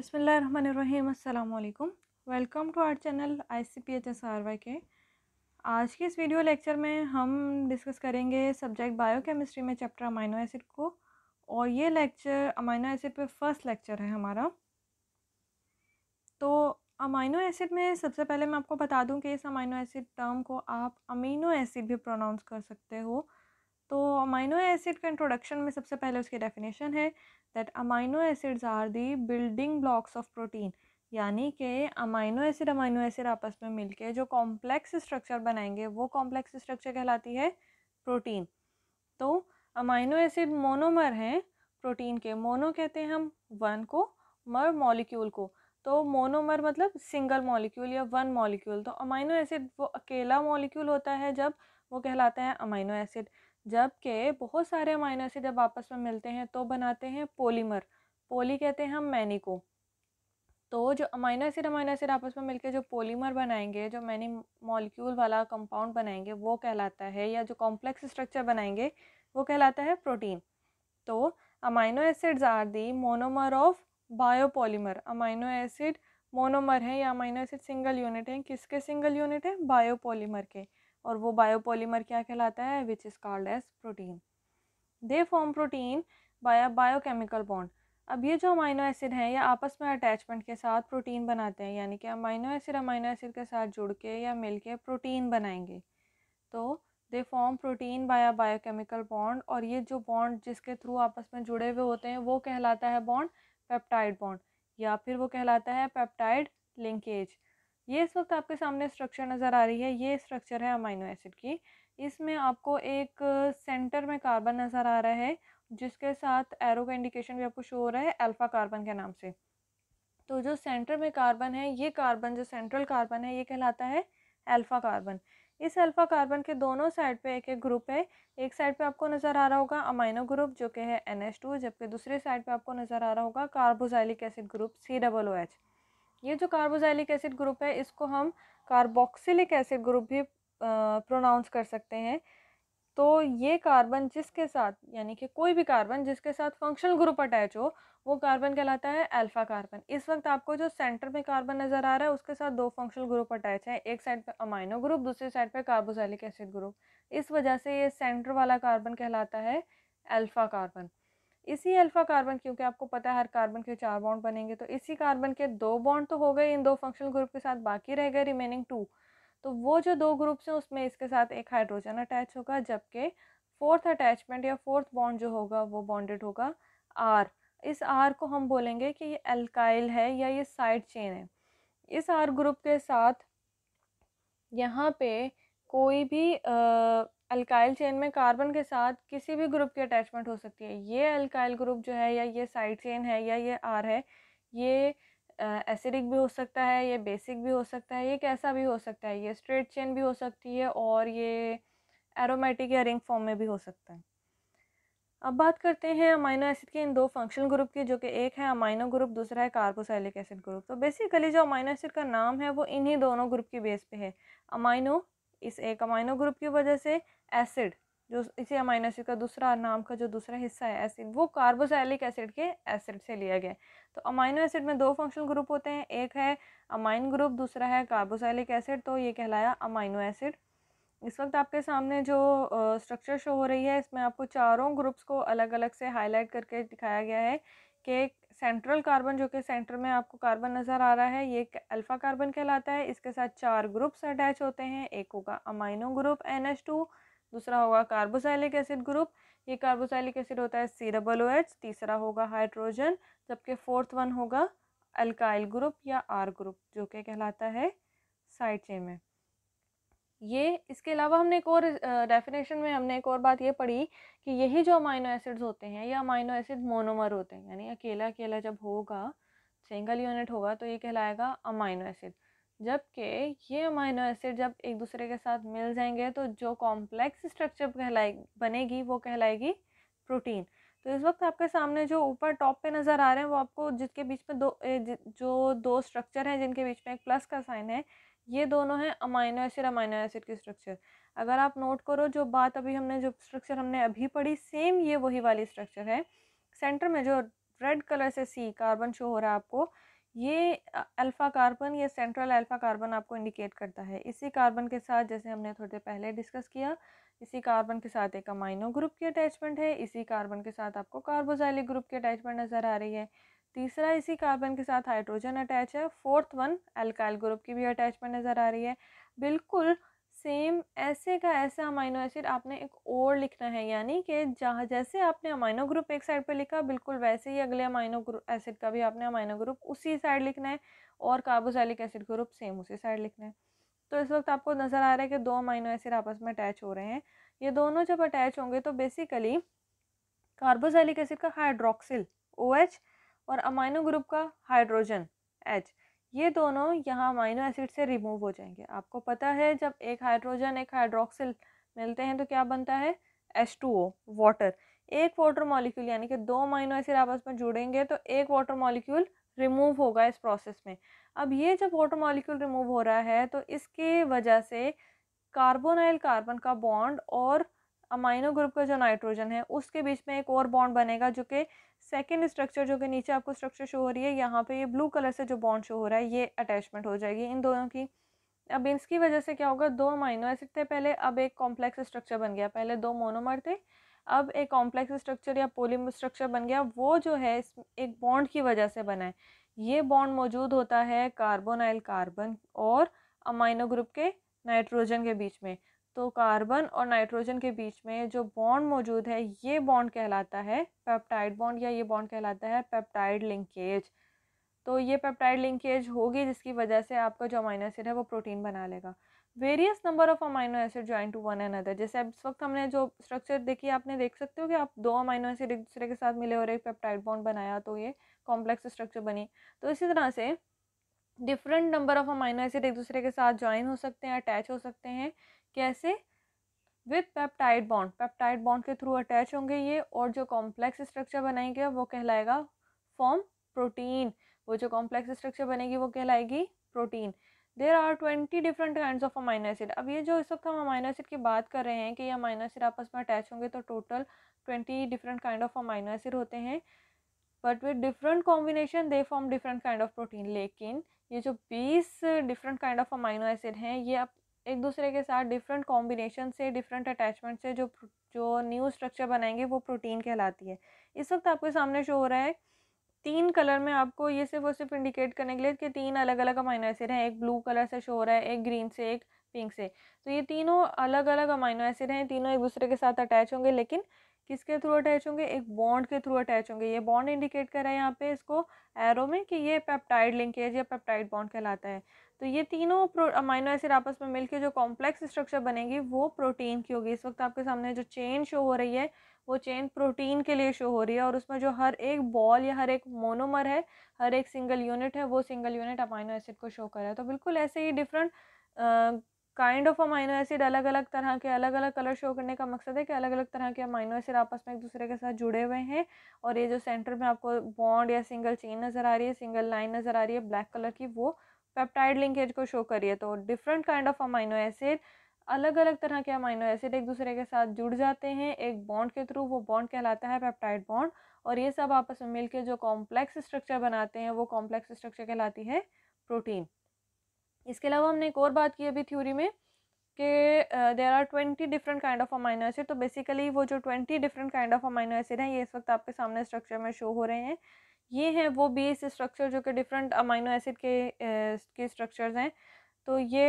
बिसमीम अल्लाम welcome to our channel I C P H S R Y के आज के इस वीडियो लेक्चर में हम डिस्कस करेंगे सब्जेक्ट बायोकेमिस्ट्री में चैप्टर अमाइनो एसिड को और ये लेक्चर अमाइनो एसिड पे फर्स्ट लेक्चर है हमारा तो अमाइनो एसिड में सबसे पहले मैं आपको बता दूं कि इस अमाइनो एसिड टर्म को आप अमीनो एसिड भी प्रोनाउंस कर सकते हो तो अमाइनो एसिड का इंट्रोडक्शन में सबसे पहले उसकी डेफिनेशन है that amino acids are the building blocks of protein यानी कि अमाइनो एसिड अमाइनो एसिड आपस में मिलके जो कॉम्प्लेक्स स्ट्रक्चर बनाएंगे वो कॉम्प्लेक्स स्ट्रक्चर कहलाती है प्रोटीन तो अमाइनो एसिड मोनोमर हैं प्रोटीन के मोनो कहते हैं हम वन को मर मॉलिक्यूल को तो मोनोमर मतलब सिंगल मॉलिक्यूल या वन मॉलिक्यूल तो अमाइनो एसिड वो अकेला मॉलिक्यूल होता है जब वो कहलाते हैं अमाइनो एसिड जबकि बहुत सारे अमाइनो एसिड जब आपस में मिलते हैं तो बनाते हैं पोलीमर पोली कहते हैं हम मैनी को तो जो अमाइनो एसिड अमाइनो एसिड आपस में मिलकर जो पॉलीमर बनाएंगे जो मैनी मॉलिक्यूल वाला कंपाउंड बनाएंगे वो कहलाता है या जो कॉम्प्लेक्स स्ट्रक्चर बनाएंगे वो कहलाता है प्रोटीन तो amino acids are the monomer of biopolymer amino acid monomer है या अमाइनो एसिड सिंगल यूनिट है किसके सिंगल यूनिट है बायोपॉलीमर के और वो बायोपॉलीमर क्या कहलाता है which is called as protein they form protein bio biochemical bond अब ये जो अमाइनो एसिड हैं ये आपस में अटैचमेंट के साथ प्रोटीन बनाते हैं यानी कि अमाइनो एसिड अमाइनो एसिड के साथ जुड़ के या मिल के प्रोटीन बनाएंगे तो they form protein bio biochemical bond और ये जो बॉन्ड जिसके थ्रू आपस में जुड़े हुए होते हैं वो कहलाता है बॉन्ड पेप्टाइड बॉन्ड या फिर वो कहलाता है पेप्टाइड लिंकेज ये इस वक्त आपके सामने स्ट्रक्चर नज़र आ रही है ये स्ट्रक्चर है अमाइनो एसिड की इसमें आपको एक सेंटर में कार्बन नज़र आ रहा है जिसके साथ एरो का इंडिकेशन भी आपको शो हो रहा है अल्फ़ा कार्बन के नाम से तो जो सेंटर में कार्बन है ये कार्बन जो सेंट्रल कार्बन है ये कहलाता है अल्फ़ा कार्बन इस अल्फ़ा कार्बन के दोनों साइड पे एक एक ग्रुप है एक साइड पे आपको नज़र आ रहा होगा अमाइनो ग्रुप जो कि है एन जबकि दूसरे साइड पे आपको नज़र आ रहा होगा carboxylic acid group C double O H ये जो कार्बोजाइलिक एसिड ग्रुप है इसको हम कार्बोक्सिलिक एसिड ग्रुप भी प्रोनाउंस कर सकते हैं तो ये कार्बन जिसके साथ यानी कि कोई भी कार्बन जिसके साथ फंक्शनल ग्रुप अटैच हो वो कार्बन कहलाता है अल्फा कार्बन इस वक्त आपको जो सेंटर में कार्बन नज़र आ रहा है उसके साथ दो फंक्शनल ग्रुप अटैच हैं एक साइड पे अमाइनो ग्रुप दूसरी साइड पे कार्बोजाइलिक एसिड ग्रुप इस वजह से ये सेंटर वाला कार्बन कहलाता है अल्फा कार्बन इसी अल्फ़ा कार्बन क्योंकि आपको पता है हर कार्बन के चार बॉन्ड बनेंगे तो इसी कार्बन के दो बॉन्ड तो हो गए इन दो फंक्शनल ग्रुप के साथ बाकी रह गए रिमेनिंग टू तो वो जो दो ग्रुप्स हैं उसमें इसके साथ एक हाइड्रोजन अटैच होगा जबकि फोर्थ अटैचमेंट या फोर्थ बॉन्ड जो होगा वो बॉन्डेड होगा आर इस आर को हम बोलेंगे कि ये अल्काइल है या ये साइड चेन है इस आर ग्रुप के साथ यहाँ पे कोई भी आ, अल्काइल चेन में कार्बन के साथ किसी भी ग्रुप की अटैचमेंट हो सकती है ये अल्काइल ग्रुप जो है या ये साइड चेन है या ये आर है ये एसिडिक भी हो सकता है ये बेसिक भी हो सकता है ये कैसा भी हो सकता है ये स्ट्रेट चेन भी हो सकती है और ये एरोमेटिक या रिंग फॉर्म में भी हो सकता है अब बात करते हैं अमाइनो एसिड के इन दो फंक्शनल ग्रुप की जो कि एक है अमाइनो ग्रुप दूसरा है कार्बोसाइलिक एसिड ग्रुप तो बेसिकली जो अमाइनो एसिड का नाम है वो इन्हीं दोनों ग्रुप की बेस पे है अमाइनो इस एक अमाइनो ग्रुप की वजह से एसिड जो इसी अमाइनो एसिड का दूसरा नाम का जो दूसरा हिस्सा है एसिड वो कार्बोसाइलिक एसिड के एसिड से लिया गया तो अमाइनो एसिड में दो फंक्शनल ग्रुप होते हैं एक है अमाइन ग्रुप दूसरा है कार्बोसाइलिक एसिड तो ये कहलाया अमाइनो एसिड इस वक्त आपके सामने जो स्ट्रक्चर शो हो रही है इसमें आपको चारों ग्रुप्स को अलग अलग से हाईलाइट करके दिखाया गया है कि सेंट्रल कार्बन जो कि सेंटर में आपको कार्बन नज़र आ रहा है ये अल्फ़ा कार्बन कहलाता है इसके साथ चार ग्रुप्स अटैच होते हैं एक होगा अमाइनो ग्रुप एन दूसरा होगा कार्बोसाइलिक एसिड ग्रुप ये कार्बोसाइलिक एसिड होता है ओ एच तीसरा होगा हाइड्रोजन जबकि फोर्थ वन होगा अल्काइल ग्रुप या आर ग्रुप जो कि कहलाता है साइड चेन में ये इसके अलावा हमने एक और डेफिनेशन में हमने एक और बात ये पढ़ी कि यही जो अमाइनो एसिड्स होते हैं ये अमाइनो एसिड मोनोमर होते हैं यानी अकेला अकेला जब होगा सिंगल यूनिट होगा तो ये कहलाएगा अमाइनो एसिड जबकि ये अमाइनो एसिड जब एक दूसरे के साथ मिल जाएंगे तो जो कॉम्प्लेक्स स्ट्रक्चर कहलाए बनेगी वो कहलाएगी प्रोटीन तो इस वक्त आपके सामने जो ऊपर टॉप पे नज़र आ रहे हैं वो आपको जिसके बीच में दो जो दो स्ट्रक्चर हैं जिनके बीच में एक प्लस का साइन है ये दोनों हैं अमाइनो एसिड अमाइनो एसिड की स्ट्रक्चर अगर आप नोट करो जो बात अभी हमने जो स्ट्रक्चर हमने अभी पढ़ी सेम ये वही वाली स्ट्रक्चर है सेंटर में जो रेड कलर से सी कार्बन शो हो रहा है आपको ये अल्फ़ा कार्बन या सेंट्रल अल्फ़ा कार्बन आपको इंडिकेट करता है इसी कार्बन के साथ जैसे हमने थोड़ी देर पहले डिस्कस किया इसी कार्बन के साथ एक अमाइनो ग्रुप की अटैचमेंट है इसी कार्बन के साथ आपको कार्बोजाइलिक ग्रुप की अटैचमेंट नज़र आ रही है तीसरा इसी कार्बन के साथ हाइड्रोजन अटैच है फोर्थ वन एल्काइल ग्रुप की भी अटैचमेंट नज़र आ रही है बिल्कुल सेम ऐसे का ऐसा अमाइनो एसिड आपने एक और लिखना है यानी कि जहाँ जैसे आपने अमाइनो ग्रुप एक साइड पर लिखा बिल्कुल वैसे ही अगले अमाइनो ग्रुप एसिड का भी आपने अमाइनो ग्रुप उसी साइड लिखना है और कार्बोजैलिक एसिड ग्रुप सेम उसी साइड लिखना है तो इस वक्त आपको नज़र आ रहा है कि दो अमाइनो एसिड आपस में अटैच हो रहे हैं ये दोनों जब अटैच होंगे तो बेसिकली कार्बोजैलिक एसिड का हाइड्रोक्सिल ओ OH, एच और अमाइनो ग्रुप का हाइड्रोजन एच ये दोनों यहाँ अमाइनो एसिड से रिमूव हो जाएंगे आपको पता है जब एक हाइड्रोजन एक हाइड्रोक्सिल मिलते हैं तो क्या बनता है एच टू ओ वाटर एक वाटर मॉलिक्यूल यानी कि दो अमाइनो एसिड आपस में जुड़ेंगे तो एक वाटर मॉलिक्यूल रिमूव होगा इस प्रोसेस में अब ये जब वाटर मॉलिक्यूल रिमूव हो रहा है तो इसके वजह से कार्बोनाइल कार्बन का बॉन्ड और अमाइनो ग्रुप का जो नाइट्रोजन है उसके बीच में एक और बॉन्ड बनेगा जो कि सेकेंड स्ट्रक्चर जो कि नीचे आपको स्ट्रक्चर शो हो रही है यहाँ पे ये ब्लू कलर से जो बॉन्ड शो हो रहा है ये अटैचमेंट हो जाएगी इन दोनों की अब इसकी वजह से क्या होगा दो अमाइनो एसिड थे पहले अब एक कॉम्प्लेक्स स्ट्रक्चर बन गया पहले दो मोनोमर थे अब एक कॉम्प्लेक्स स्ट्रक्चर या पोलिम स्ट्रक्चर बन गया वो जो है एक बॉन्ड की वजह से बना है ये बॉन्ड मौजूद होता है कार्बोनाइल कार्बन और अमाइनो ग्रुप के नाइट्रोजन के बीच में तो कार्बन और नाइट्रोजन के बीच में जो बॉन्ड मौजूद है ये बॉन्ड कहलाता है पेप्टाइड बॉन्ड या ये बॉन्ड कहलाता है पेप्टाइड लिंकेज तो ये पेप्टाइड लिंकेज होगी जिसकी वजह से आपका जो अमाइनो एसिड है वो प्रोटीन बना लेगा various number of amino acid join to one other जैसे अब इस वक्त हमने जो स्ट्रक्चर देखी आपने देख सकते हो कि आप दो अमाइनो एसिड एक दूसरे के साथ मिले और एक पेप्टाइड बॉन्ड बनाया तो ये कॉम्प्लेक्स स्ट्रक्चर बनी तो इसी तरह से different number of amino acid एक दूसरे के साथ ज्वाइन हो सकते हैं अटैच हो सकते हैं कैसे with peptide bond peptide bond के थ्रू अटैच होंगे ये और जो कॉम्प्लेक्स स्ट्रक्चर बनाएंगे वो कहलाएगा फॉर्म प्रोटीन वो जो कॉम्प्लेक्स स्ट्रक्चर बनेगी वो कहलाएगी protein there are twenty different kind of amino acid अब ये जो इस वक्त हम अमाइनो एसिड की बात कर रहे हैं कि ये अमाइनो एसिड आपस में अटैच होंगे तो total twenty different kind of amino acid होते हैं but with different combination they form different kind of protein लेकिन ये जो बीस different kind of amino acid हैं ये आप एक दूसरे के साथ डिफरेंट कॉम्बिनेशन से डिफरेंट अटैचमेंट से जो जो न्यू स्ट्रक्चर बनाएंगे वो प्रोटीन कहलाती है इस वक्त आपके सामने शो हो रहा है तीन कलर में आपको ये सिर्फ और सिर्फ इंडिकेट करने के लिए कि तीन अलग अलग अमाइनो एसिड हैं एक ब्लू कलर से शो हो रहा है एक ग्रीन से एक पिंक से तो ये तीनों अलग अलग अमाइनो एसिड हैं तीनों एक दूसरे के साथ अटैच होंगे लेकिन किसके थ्रू अटैच होंगे एक बॉन्ड के थ्रू अटैच होंगे ये बॉन्ड इंडिकेट कर रहा है यहाँ पे इसको एरो में कि ये पेप्टाइड लिंकेज या पेप्टाइड बॉन्ड कहलाता है तो ये तीनों प्रो अमाइनो एसिड आपस में मिलके जो कॉम्प्लेक्स स्ट्रक्चर बनेगी वो प्रोटीन की होगी इस वक्त आपके सामने जो चेन शो हो रही है वो चेन प्रोटीन के लिए शो हो रही है और उसमें जो हर एक बॉल या हर एक मोनोमर है हर एक सिंगल यूनिट है वो सिंगल यूनिट अमाइनो एसिड को शो कर रहा है तो बिल्कुल ऐसे ही different kind of amino acid अलग अलग तरह के अलग अलग कलर शो करने का मकसद है कि अलग अलग तरह के अमाइनो एसिड आपस में एक दूसरे के साथ जुड़े हुए हैं और ये जो सेंटर में आपको बॉन्ड या सिंगल चेन नज़र आ रही है सिंगल लाइन नज़र आ रही है ब्लैक कलर की वो पेप्टाइड लिंकेज को शो करिए तो different kind of amino acid अलग अलग तरह के अमाइनो एसिड एक दूसरे के साथ जुड़ जाते हैं एक बॉन्ड के थ्रू वो बॉन्ड कहलाता है पेप्टाइड बॉन्ड और ये सब आपस में मिलके जो कॉम्प्लेक्स स्ट्रक्चर बनाते हैं वो कॉम्प्लेक्स स्ट्रक्चर कहलाती है प्रोटीन इसके अलावा हमने एक और बात की अभी थ्योरी में कि there are twenty different kind of amino acid तो बेसिकली वो जो twenty different kind of amino acid हैं ये इस वक्त आपके सामने स्ट्रक्चर में शो हो रहे हैं ये हैं वो बेस स्ट्रक्चर जो कि डिफरेंट अमाइनो एसिड के के स्ट्रक्चर्स हैं तो ये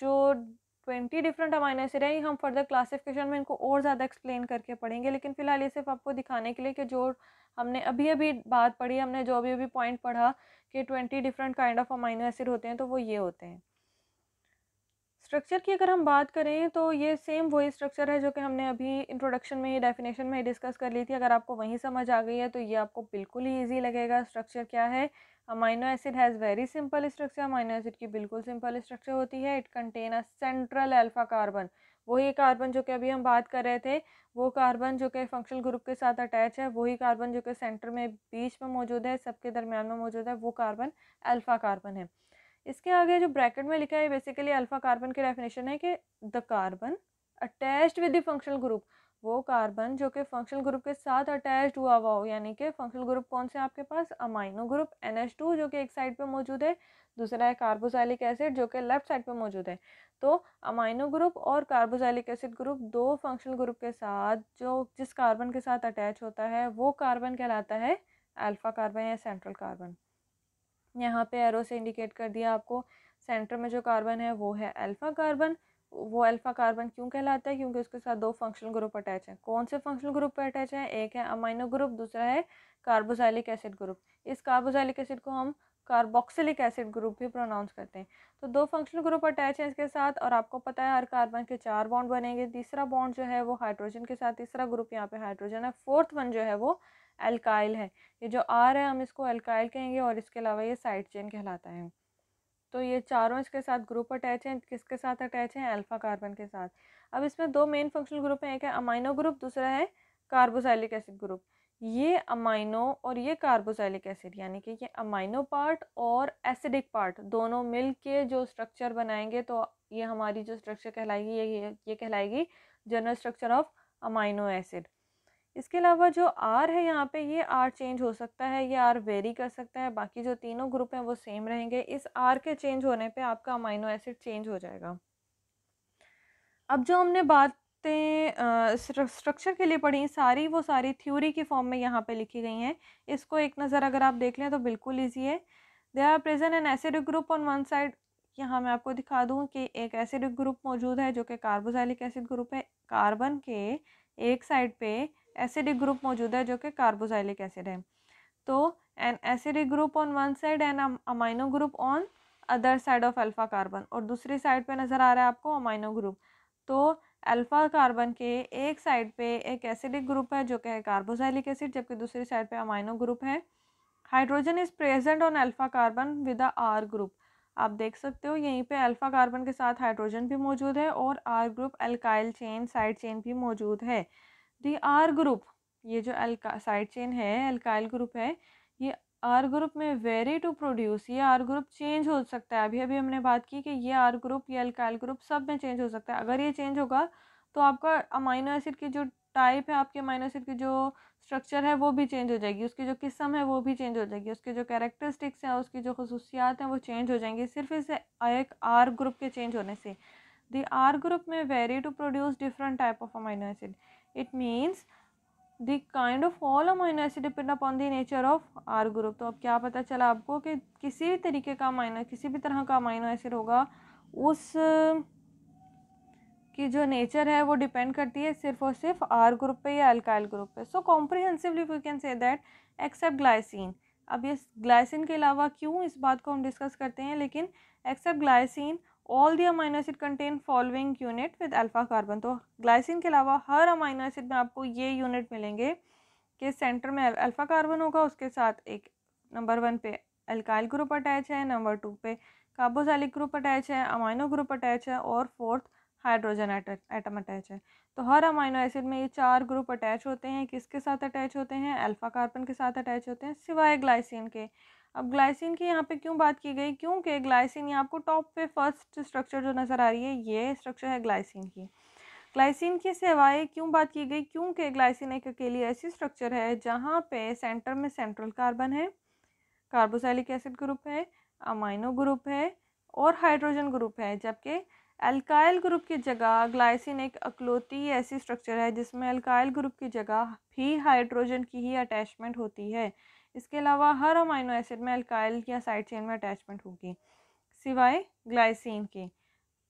जो ट्वेंटी डिफरेंट अमाइनो एसिड हैं हम फर्दर क्लासिफिकेशन में इनको और ज़्यादा एक्सप्लेन करके पढ़ेंगे लेकिन फ़िलहाल ये सिर्फ आपको दिखाने के लिए कि जो हमने अभी अभी बात पढ़ी हमने जो अभी अभी पॉइंट पढ़ा कि twenty different kind of amino acid होते हैं तो वो ये होते हैं स्ट्रक्चर की अगर हम बात करें तो ये सेम वही स्ट्रक्चर है जो कि हमने अभी इंट्रोडक्शन में ही डेफिनेशन में ही डिस्कस कर ली थी अगर आपको वहीं समझ आ गई है तो ये आपको बिल्कुल ही ईजी लगेगा स्ट्रक्चर क्या है amino acid has very simple structure amino acid की बिल्कुल सिंपल स्ट्रक्चर होती है it contain a central alpha carbon वही कार्बन जो कि अभी हम बात कर रहे थे वो कार्बन जो कि फंक्शनल ग्रुप के साथ अटैच है वही कार्बन जो कि सेंटर में बीच में मौजूद है सबके दरमियान में मौजूद है वो कार्बन अल्फ़ा कार्बन है इसके आगे जो ब्रैकेट में लिखा है बेसिकली अल्फ़ा कार्बन की डेफिनेशन है कि the carbon attached with the functional group वो कार्बन जो कि फंक्शनल ग्रुप के साथ अटैच्ड हुआ हुआ हो यानी कि फंक्शनल ग्रुप कौन से आपके पास amino group N H two जो कि एक साइड पे मौजूद है दूसरा है कार्बोजाइलिक एसिड जो कि लेफ्ट साइड पे मौजूद है तो अमाइनो ग्रुप और कार्बोजाइलिक एसिड ग्रुप दो फंक्शनल ग्रुप के साथ जो जिस कार्बन के साथ अटैच होता है वो कार्बन कहलाता है अल्फ़ा कार्बन या सेंट्रल कार्बन यहाँ पे एरो से इंडिकेट कर दिया आपको सेंटर में जो कार्बन है वो है अल्फ़ा कार्बन वो अल्फ़ा कार्बन क्यों कहलाता है क्योंकि उसके साथ दो फंक्शनल ग्रुप अटैच हैं कौन से फंक्शनल ग्रुप अटैच हैं एक है अमाइनो ग्रुप दूसरा है कार्बोजाइलिक एसिड ग्रुप इस कार्बोजाइलिक एसिड को हम कार्बोक्सिलिक एसिड ग्रुप भी प्रोनाउंस करते हैं तो दो फंक्शनल ग्रुप अटैच हैं इसके साथ और आपको पता है हर कार्बन के चार बॉन्ड बनेंगे तीसरा बॉन्ड जो है वो हाइड्रोजन के साथ तीसरा ग्रुप यहाँ पे हाइड्रोजन है फोर्थ वन जो है वो अल्काइल है ये जो आर है हम इसको अल्काइल कहेंगे और इसके अलावा ये साइड चेन कहलाता है तो ये चारों इसके साथ ग्रुप अटैच हैं किसके साथ अटैच हैं अल्फ़ा कार्बन के साथ अब इसमें दो मेन फंक्शनल ग्रुप हैं एक है अमाइनो ग्रुप दूसरा है कार्बोसाइलिक एसिड ग्रुप ये अमाइनो और ये कार्बोसाइलिक एसिड यानी कि ये अमाइनो पार्ट और एसिडिक पार्ट दोनों मिल के जो स्ट्रक्चर बनाएंगे तो ये हमारी जो स्ट्रक्चर कहलाएगी ये ये कहलाएगी general structure of amino acid इसके अलावा जो आर है यहाँ पे ये आर चेंज हो सकता है ये आर वेरी कर सकता है बाकी जो तीनों ग्रुप हैं वो सेम रहेंगे इस आर के चेंज होने पे आपका अमाइनो एसिड चेंज हो जाएगा अब जो हमने बातें स्ट्रक्चर के लिए पढ़ी सारी वो सारी थ्योरी के फॉर्म में यहाँ पे लिखी गई हैं इसको एक नज़र अगर आप देख लें तो बिल्कुल ईजी है they are present an acidic group on one side यहाँ मैं आपको दिखा दूँ कि एक एसिडिक ग्रुप मौजूद है जो कि कार्बोजाइलिक एसिड ग्रुप है कार्बन के एक साइड पे एसिडिक ग्रुप मौजूद है जो कि कार्बोजाइलिक एसिड है तो an acidic group on one side and amino group on other side of alpha carbon और दूसरी साइड पे नज़र आ रहा है आपको अमाइनो ग्रुप तो अल्फ़ा कार्बन के एक साइड पे एक एसिडिक ग्रुप है जो कि है कार्बोजाइलिक एसिड जबकि दूसरी साइड पे अमाइनो ग्रुप है hydrogen is present on alpha carbon with R group आप देख सकते हो यहीं पे अल्फ़ा कार्बन के साथ हाइड्रोजन भी मौजूद है और R group alkyl chain side chain भी मौजूद है दी आर ग्रुप ये जो अल्का साइड चेन है अल्काइल ग्रुप है ये आर ग्रुप में वेरी टू प्रोड्यूस ये आर ग्रुप चेंज हो सकता है अभी अभी हमने बात की कि ये आर ग्रुप ये अल्काइल ग्रुप सब में चेंज हो सकता है अगर ये चेंज होगा तो आपका अमाइनो एसिड की जो टाइप है आपके अमाइनो एसिड की जो स्ट्रक्चर है वो भी चेंज हो जाएगी उसकी जो किस्म है वो भी चेंज हो जाएगी उसके जो कैरेक्टरिस्टिक्स हैं उसकी जो खसूसियात हैं वो चेंज हो जाएंगी सिर्फ इस एक आर ग्रुप के चेंज होने से दी आर ग्रुप में vary to produce different type of amino acid it means the kind of all amino acid depend upon the nature of R group तो अब क्या पता चला आपको कि किसी भी तरीके का अमाइनो किसी भी तरह का अमाइनो एसिड होगा उस की जो नेचर है वो डिपेंड करती है सिर्फ और सिर्फ आर ग्रुप पे या अल्काइल ग्रुप पे so comprehensively we can say that except glycine अब ये ग्लाइसिन के अलावा क्यों इस बात को हम डिस्कस करते हैं लेकिन except glycine all the amino acid contain following unit with alpha carbon तो ग्लाइसिन के अलावा हर अमाइनो एसिड में आपको ये यूनिट मिलेंगे कि सेंटर में अल्फा कार्बन होगा उसके साथ एक नंबर वन पे अल्काइल ग्रुप अटैच है नंबर टू पे कार्बोसाइलिक ग्रुप अटैच है अमाइनो ग्रुप अटैच है और फोर्थ हाइड्रोजन एटम अटैच है तो हर अमाइनो एसिड में ये चार ग्रुप अटैच होते हैं किसके साथ अटैच होते हैं अल्फ़ा कार्बन के साथ अटैच होते हैं सिवाय ग्लाइसिन के अब ग्लाइसिन की यहाँ पे क्यों बात की गई क्योंकि ग्लाइसिन ये आपको टॉप पे फर्स्ट स्ट्रक्चर जो नज़र आ रही है ये स्ट्रक्चर है ग्लाइसिन की ग्लाइसिन के सिवाय क्यों बात की गई क्योंकि ग्लाइसिन एक अकेली ऐसी स्ट्रक्चर है जहाँ पे सेंटर में सेंट्रल कार्बन है कार्बोसाइलिक एसिड ग्रुप है अमाइनो ग्रुप है और हाइड्रोजन ग्रुप है जबकि एल्काइल ग्रुप की जगह ग्लाइसिन एक अकलौती ऐसी स्ट्रक्चर है जिसमें एल्काइल ग्रुप की जगह भी हाइड्रोजन की ही अटैचमेंट होती है इसके अलावा हर अमाइनो एसिड में अल्काइल या साइड चेन में अटैचमेंट होगी सिवाय ग्लाइसिन के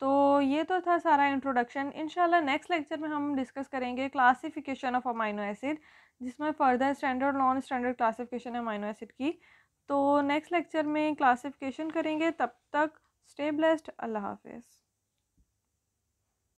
तो ये तो था सारा इंट्रोडक्शन इनशाला नेक्स्ट लेक्चर में हम डिस्कस करेंगे क्लासिफिकेशन ऑफ अमाइनो एसिड जिसमें further standard non standard classification है अमाइनो एसिड की तो नेक्स्ट लेक्चर में क्लासिफिकेशन करेंगे तब तक स्टे ब्लेस्ड अल्लाह हाफिज़